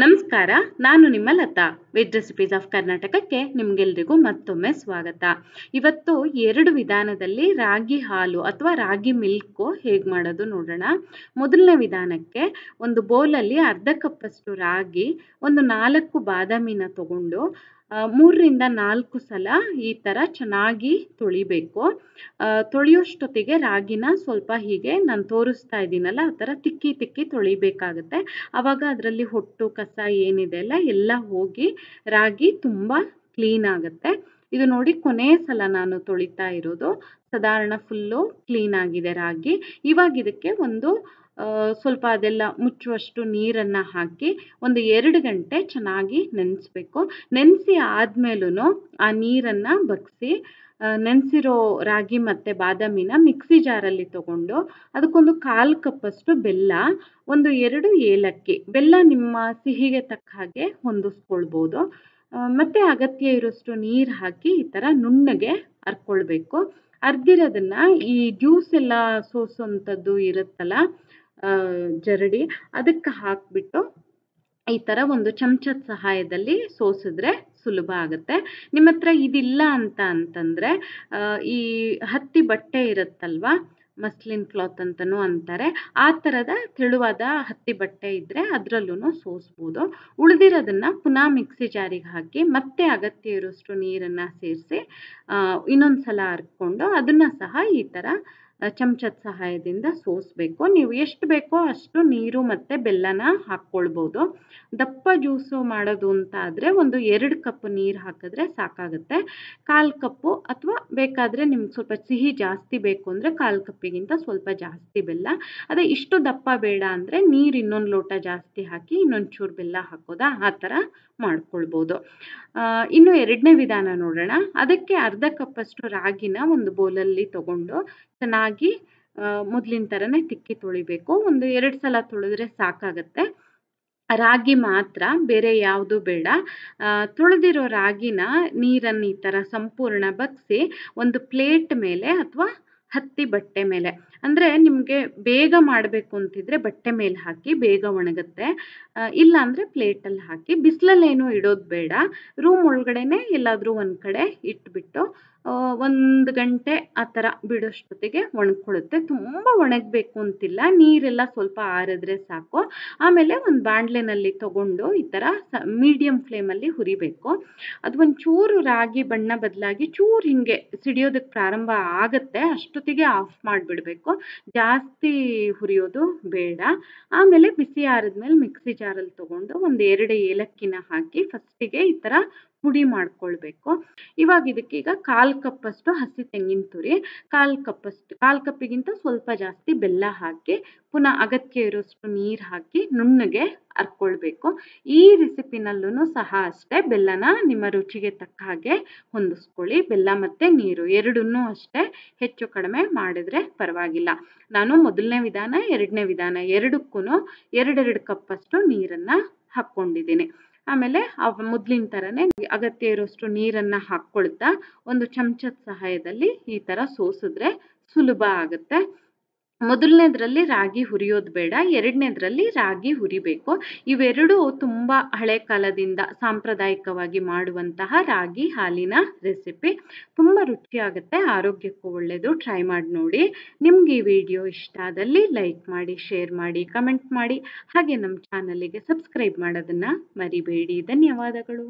ನಮಸ್ಕಾರ ನಾನು ನಿಮ್ಮ ಲತಾ ವೆಜ್ ರೆಸಿಪೀಸ್ ಆಫ್ ಕರ್ನಾಟಕಕ್ಕೆ ನಿಮಗೆಲ್ರಿಗೂ ಮತ್ತೊಮ್ಮೆ ಸ್ವಾಗತ ಇವತ್ತು ಎರಡು ವಿಧಾನದಲ್ಲಿ ರಾಗಿ ಹಾಲು ಅಥವಾ ರಾಗಿ ಮಿಲ್ಕು ಹೇಗೆ ಮಾಡೋದು ನೋಡೋಣ ಮೊದಲನೇ ವಿಧಾನಕ್ಕೆ ಒಂದು ಬೌಲಲ್ಲಿ ಅರ್ಧ ಕಪ್ಪಷ್ಟು ರಾಗಿ ಒಂದು ನಾಲ್ಕು ಬಾದಾಮಿನ ತಗೊಂಡು ಮೂರರಿಂದ ನಾಲ್ಕು ಸಲ ಈ ಥರ ಚೆನ್ನಾಗಿ ತೊಳಿಬೇಕು ತೊಳೆಯೋಷ್ಟೊತ್ತಿಗೆ ರಾಗಿನ ಸ್ವಲ್ಪ ಹೀಗೆ ನಾನು ತೋರಿಸ್ತಾ ಇದ್ದೀನಲ್ಲ ಆ ಥರ ತಿಕ್ಕಿ ತಿಕ್ಕಿ ತೊಳಿಬೇಕಾಗತ್ತೆ ಆವಾಗ ಅದರಲ್ಲಿ ಹೊಟ್ಟು ಕಸ ಏನಿದೆ ಅಲ್ಲ ಎಲ್ಲ ಹೋಗಿ ರಾಗಿ ತುಂಬ ಕ್ಲೀನ್ ಆಗುತ್ತೆ ಇದು ನೋಡಿ ಕೊನೆಯ ಸಲ ನಾನು ತೊಳಿತಾ ಇರೋದು ಸಾಧಾರಣ ಫುಲ್ಲು ಕ್ಲೀನ್ ಆಗಿದೆ ರಾಗಿ ಇವಾಗ ಇದಕ್ಕೆ ಒಂದು ಸ್ವಲ್ಪ ಅದೆಲ್ಲ ಮುಚ್ಚುವಷ್ಟು ನೀರನ್ನು ಹಾಕಿ ಒಂದು ಎರಡು ಗಂಟೆ ಚೆನ್ನಾಗಿ ನೆನೆಸ್ಬೇಕು ನೆನೆಸಿ ಆದ್ಮೇಲೂ ಆ ನೀರನ್ನು ಬಗ್ಸಿ ನೆನೆಸಿರೋ ರಾಗಿ ಮತ್ತು ಬಾದಾಮಿನ ಮಿಕ್ಸಿ ಜಾರಲ್ಲಿ ತೊಗೊಂಡು ಅದಕ್ಕೊಂದು ಕಾಲು ಕಪ್ಪಷ್ಟು ಬೆಲ್ಲ ಒಂದು ಎರಡು ಏಲಕ್ಕಿ ಬೆಲ್ಲ ನಿಮ್ಮ ಸಿಹಿಗೆ ತಕ್ಕ ಹಾಗೆ ಹೊಂದಿಸ್ಕೊಳ್ಬೋದು ಮತ್ತು ಅಗತ್ಯ ಇರೋಷ್ಟು ನೀರು ಹಾಕಿ ಈ ಥರ ನುಣ್ಣಗೆ ಅರ್ಕೊಳ್ಬೇಕು ಅರ್ದಿರೋದನ್ನು ಈ ಜ್ಯೂಸ್ ಎಲ್ಲ ಸೋಸೋಂಥದ್ದು ಇರುತ್ತಲ್ಲ ಜರಡಿ ಅದಕ್ಕೆ ಹಾಕಿಬಿಟ್ಟು ಈ ಥರ ಒಂದು ಚಮಚದ ಸಹಾಯದಲ್ಲಿ ಸೋಸಿದ್ರೆ ಸುಲಭ ಆಗುತ್ತೆ ನಿಮ್ಮ ಹತ್ರ ಇದಿಲ್ಲ ಅಂತ ಅಂತಂದರೆ ಈ ಹತ್ತಿ ಬಟ್ಟೆ ಇರುತ್ತಲ್ವ ಮಸ್ಲಿನ್ ಕ್ಲಾತ್ ಅಂತಲೂ ಅಂತಾರೆ ಆ ಥರದ ತೆಳುವಾದ ಹತ್ತಿ ಬಟ್ಟೆ ಇದ್ದರೆ ಅದರಲ್ಲೂ ಸೋಸ್ಬೋದು ಉಳಿದಿರೋದನ್ನು ಪುನಃ ಮಿಕ್ಸಿ ಜಾರಿಗೆ ಹಾಕಿ ಮತ್ತೆ ಅಗತ್ಯ ಇರೋಷ್ಟು ನೀರನ್ನು ಸೇರಿಸಿ ಇನ್ನೊಂದು ಸಲ ಹರ್ಕೊಂಡು ಅದನ್ನು ಸಹ ಈ ಥರ ಚಮಚದ ಸಹಾಯದಿಂದ ಸೋಸಬೇಕು ನೀವು ಎಷ್ಟು ಬೇಕೋ ಅಷ್ಟು ನೀರು ಮತ್ತು ಬೆಲ್ಲನ ಹಾಕ್ಕೊಳ್ಬೋದು ದಪ್ಪ ಜ್ಯೂಸು ಮಾಡೋದು ಅಂತ ಆದರೆ ಒಂದು ಎರಡು ಕಪ್ ನೀರು ಹಾಕಿದ್ರೆ ಸಾಕಾಗುತ್ತೆ ಕಾಲು ಕಪ್ಪು ಅಥವಾ ಬೇಕಾದರೆ ನಿಮ್ಗೆ ಸ್ವಲ್ಪ ಸಿಹಿ ಜಾಸ್ತಿ ಬೇಕು ಅಂದರೆ ಕಾಲು ಕಪ್ಪಿಗಿಂತ ಸ್ವಲ್ಪ ಜಾಸ್ತಿ ಬೆಲ್ಲ ಅದೇ ಇಷ್ಟು ದಪ್ಪ ಬೇಡ ಅಂದರೆ ನೀರು ಇನ್ನೊಂದು ಲೋಟ ಜಾಸ್ತಿ ಹಾಕಿ ಇನ್ನೊಂಚೂರು ಬೆಲ್ಲ ಹಾಕೋದಾ ಆ ಥರ ಮಾಡ್ಕೊಳ್ಬೋದು ಇನ್ನು ಎರಡನೇ ವಿಧಾನ ನೋಡೋಣ ಅದಕ್ಕೆ ಅರ್ಧ ಕಪ್ಪಷ್ಟು ರಾಗಿನ ಒಂದು ಬೌಲಲ್ಲಿ ತಗೊಂಡು ಚೆನ್ನಾಗಿ ಮೊದಲಿನ ಥರನೇ ತಿಕ್ಕಿ ತೊಳಿಬೇಕು ಒಂದು ಎರಡು ಸಲ ತೊಳೆದ್ರೆ ಸಾಕಾಗತ್ತೆ ರಾಗಿ ಮಾತ್ರ ಬೇರೆ ಯಾವುದು ಬೇಡ ತೊಳೆದಿರೋ ರಾಗಿನ ನೀರನ್ನು ಈ ಥರ ಸಂಪೂರ್ಣ ಬಗ್ಸಿ ಒಂದು ಪ್ಲೇಟ್ ಮೇಲೆ ಅಥವಾ ಹತ್ತಿ ಬಟ್ಟೆ ಮೇಲೆ ಅಂದರೆ ನಿಮಗೆ ಬೇಗ ಮಾಡಬೇಕು ಅಂತಿದ್ರೆ ಬಟ್ಟೆ ಮೇಲೆ ಹಾಕಿ ಬೇಗ ಒಣಗುತ್ತೆ ಇಲ್ಲಾಂದರೆ ಪ್ಲೇಟಲ್ಲಿ ಹಾಕಿ ಬಿಸಿಲಲ್ಲೇನು ಇಡೋದು ಬೇಡ ರೂಮ್ ಒಳಗಡೆನೆ ಎಲ್ಲಾದರೂ ಒಂದು ಕಡೆ ಇಟ್ಬಿಟ್ಟು ಒಂದು ಗಂಟೆ ಆ ಥರ ಬಿಡೋಷ್ಟೊತ್ತಿಗೆ ಒಣಗ್ಕೊಳುತ್ತೆ ತುಂಬ ಒಣಗಬೇಕು ಅಂತಿಲ್ಲ ನೀರೆಲ್ಲ ಸ್ವಲ್ಪ ಆರಿದ್ರೆ ಸಾಕು ಆಮೇಲೆ ಒಂದು ಬಾಣಲೆನಲ್ಲಿ ತಗೊಂಡು ಈ ಥರ ಸ ಮೀಡಿಯಮ್ ಫ್ಲೇಮಲ್ಲಿ ಹುರಿಬೇಕು ಅದು ಚೂರು ರಾಗಿ ಬಣ್ಣ ಬದಲಾಗಿ ಚೂರು ಹಿಂಗೆ ಸಿಡಿಯೋದಕ್ಕೆ ಪ್ರಾರಂಭ ಆಗುತ್ತೆ ಅಷ್ಟೊತ್ತಿಗೆ ಆಫ್ ಮಾಡಿಬಿಡಬೇಕು ಜಾಸ್ತಿ ಹುರಿಯೋದು ಬೇಡ ಆಮೇಲೆ ಬಿಸಿ ಆರಿದ್ಮೇಲೆ ಮಿಕ್ಸಿ ಜಾರಲ್ಲಿ ತಗೊಂಡು ಒಂದು ಎರಡು ಏಲಕ್ಕಿನ ಹಾಕಿ ಫಸ್ಟಿಗೆ ಈ ಥರ ಪುಡಿ ಮಾಡ್ಕೊಳ್ಬೇಕು ಇವಾಗ ಇದಕ್ಕೀಗ ಕಾಲು ಕಪ್ಪಷ್ಟು ಹಸಿ ತೆಂಗಿನ ತುರಿ ಕಾಲು ಕಪ್ಪಷ್ಟು ಕಾಲು ಕಪ್ಪಿಗಿಂತ ಸ್ವಲ್ಪ ಜಾಸ್ತಿ ಬೆಲ್ಲ ಹಾಕಿ ಪುನಃ ಅಗತ್ಯ ಇರೋಷ್ಟು ನೀರು ಹಾಕಿ ನುಣ್ಣಗೆ ಹರ್ಕೊಳ್ಬೇಕು ಈ ರೆಸಿಪಿನಲ್ಲೂ ಸಹ ಅಷ್ಟೇ ಬೆಲ್ಲನ ನಿಮ್ಮ ರುಚಿಗೆ ತಕ್ಕ ಹಾಗೆ ಹೊಂದಿಸ್ಕೊಳ್ಳಿ ಬೆಲ್ಲ ಮತ್ತು ನೀರು ಎರಡನ್ನೂ ಅಷ್ಟೇ ಹೆಚ್ಚು ಕಡಿಮೆ ಮಾಡಿದ್ರೆ ಪರವಾಗಿಲ್ಲ ನಾನು ಮೊದಲನೇ ವಿಧಾನ ಎರಡನೇ ವಿಧಾನ ಎರಡಕ್ಕೂ ಎರಡೆರಡು ಕಪ್ಪಷ್ಟು ನೀರನ್ನು ಹಾಕ್ಕೊಂಡಿದ್ದೀನಿ ಆಮೇಲೆ ಮೊದ್ಲಿನ ಥರನೇ ಅಗತ್ಯ ಇರೋಷ್ಟು ನೀರನ್ನು ಹಾಕ್ಕೊಳ್ತಾ ಒಂದು ಚಮಚದ ಸಹಾಯದಲ್ಲಿ ಈ ಥರ ಸೋಸಿದ್ರೆ ಸುಲಭ ಆಗುತ್ತೆ ಮೊದಲನೇದ್ರಲ್ಲಿ ರಾಗಿ ಹುರಿಯೋದು ಬೇಡ ಎರಡನೇದ್ರಲ್ಲಿ ರಾಗಿ ಹುರಿಬೇಕು ಇವೆರಡೂ ತುಂಬ ಹಳೆ ಕಾಲದಿಂದ ಸಾಂಪ್ರದಾಯಿಕವಾಗಿ ಮಾಡುವಂತಹ ರಾಗಿ ಹಾಲಿನ ರೆಸಿಪಿ ತುಂಬ ರುಚಿಯಾಗುತ್ತೆ ಆರೋಗ್ಯಕ್ಕೂ ಒಳ್ಳೆಯದು ಟ್ರೈ ಮಾಡಿ ನೋಡಿ ನಿಮ್ಗೆ ಈ ವಿಡಿಯೋ ಇಷ್ಟ ಆದಲ್ಲಿ ಲೈಕ್ ಮಾಡಿ ಶೇರ್ ಮಾಡಿ ಕಮೆಂಟ್ ಮಾಡಿ ಹಾಗೆ ನಮ್ಮ ಚಾನಲಿಗೆ ಸಬ್ಸ್ಕ್ರೈಬ್ ಮಾಡೋದನ್ನು ಮರಿಬೇಡಿ ಧನ್ಯವಾದಗಳು